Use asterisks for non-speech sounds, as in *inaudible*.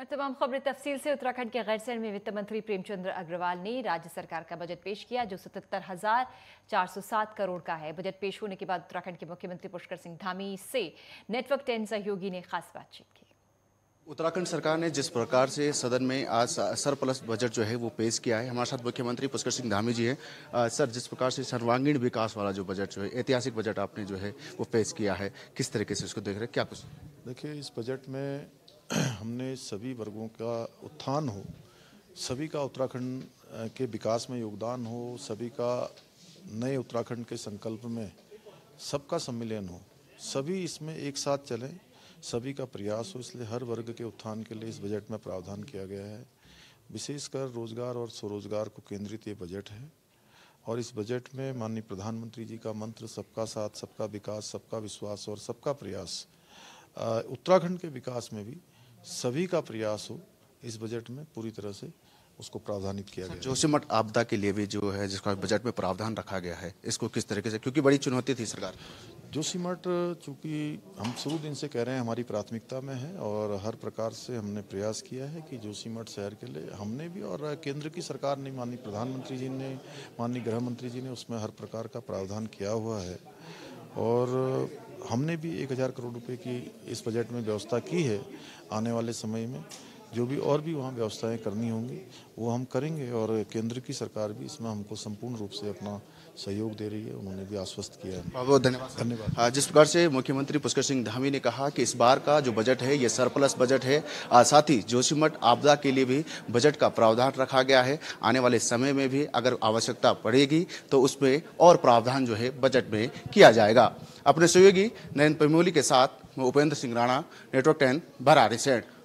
और तमाम खबरें तफसील से उत्तराखंड के गैरसैन में वित्त मंत्री प्रेमचंद्र अग्रवाल ने राज्य सरकार का बजट पेश किया जो सतहत्तर हजार चार सौ सात करोड़ का है बजट पेश होने के बाद उत्तराखंड के मुख्यमंत्री पुष्कर सिंह धामी से नेटवर्क टेन सहयोगी ने खास बातचीत की उत्तराखंड सरकार ने जिस प्रकार से सदन में आज सर प्लस बजट जो है वो पेश किया है हमारे साथ मुख्यमंत्री पुष्कर सिंह धामी जी हैं सर जिस प्रकार से सर्वांगीण विकास वाला जो बजट जो है ऐतिहासिक बजट आपने जो है वो पेश किया है किस तरीके से इसको देख रहे हैं क्या कुछ देखिए इस बजट में *clears throat* हमने सभी वर्गों का उत्थान हो सभी का उत्तराखंड के विकास में योगदान हो सभी का नए उत्तराखंड के संकल्प में सबका सम्मिलन हो सभी इसमें एक साथ चलें सभी का प्रयास हो इसलिए हर वर्ग के उत्थान के लिए इस बजट में प्रावधान किया गया है विशेषकर रोजगार और स्वरोजगार को केंद्रित ये बजट है और इस बजट में माननीय प्रधानमंत्री जी का मंत्र सबका साथ सबका विकास सबका विश्वास और सबका प्रयास उत्तराखंड के विकास में भी सभी का प्रयास हो इस बजट में पूरी तरह से उसको प्रावधानित किया गया जोशीमठ आपदा के लिए भी जो है जिसका बजट में प्रावधान रखा गया है इसको किस तरीके से क्योंकि बड़ी चुनौती थी सरकार जोशीमठ चूंकि हम शुरू दिन से कह रहे हैं हमारी प्राथमिकता में है और हर प्रकार से हमने प्रयास किया है कि जोशीमठ शहर के लिए हमने भी और केंद्र की सरकार ने माननीय प्रधानमंत्री जी ने माननीय गृह मंत्री जी ने उसमें हर प्रकार का प्रावधान किया हुआ है और हमने भी एक हज़ार करोड़ रुपए की इस बजट में व्यवस्था की है आने वाले समय में जो भी और भी वहाँ व्यवस्थाएं करनी होंगी वो हम करेंगे और केंद्र की सरकार भी इसमें हमको संपूर्ण रूप से अपना सहयोग दे रही है उन्होंने भी आश्वस्त किया है बहुत बहुत धन्यवाद धन्यवाद जिस प्रकार से मुख्यमंत्री पुष्कर सिंह धामी ने कहा कि इस बार का जो बजट है ये सरप्लस बजट है साथ ही जोशीमठ आपदा के लिए भी बजट का प्रावधान रखा गया है आने वाले समय में भी अगर आवश्यकता पड़ेगी तो उसमें और प्रावधान जो है बजट में किया जाएगा अपने सहयोगी नरेंद्र पमोली के साथ मैं उपेंद्र सिंह राणा नेटवर्क टेन भरारी सेठ